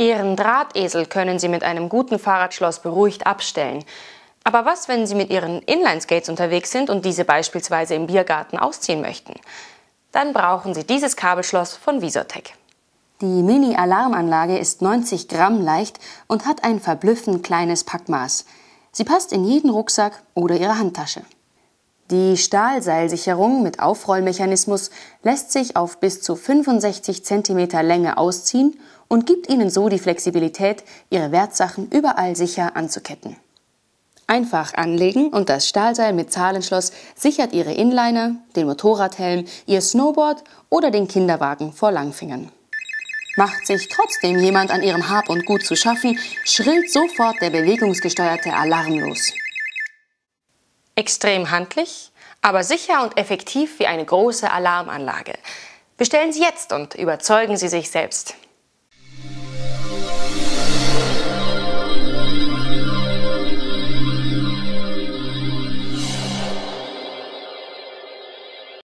Ihren Drahtesel können Sie mit einem guten Fahrradschloss beruhigt abstellen. Aber was, wenn Sie mit Ihren Inlineskates unterwegs sind und diese beispielsweise im Biergarten ausziehen möchten? Dann brauchen Sie dieses Kabelschloss von Visotec. Die Mini-Alarmanlage ist 90 Gramm leicht und hat ein verblüffend kleines Packmaß. Sie passt in jeden Rucksack oder Ihre Handtasche. Die Stahlseilsicherung mit Aufrollmechanismus lässt sich auf bis zu 65 cm Länge ausziehen und gibt Ihnen so die Flexibilität, Ihre Wertsachen überall sicher anzuketten. Einfach anlegen und das Stahlseil mit Zahlenschloss sichert Ihre Inliner, den Motorradhelm, Ihr Snowboard oder den Kinderwagen vor Langfingern. Macht sich trotzdem jemand an Ihrem Hab und Gut zu schaffen, schrillt sofort der bewegungsgesteuerte Alarm los. Extrem handlich, aber sicher und effektiv wie eine große Alarmanlage. Bestellen Sie jetzt und überzeugen Sie sich selbst.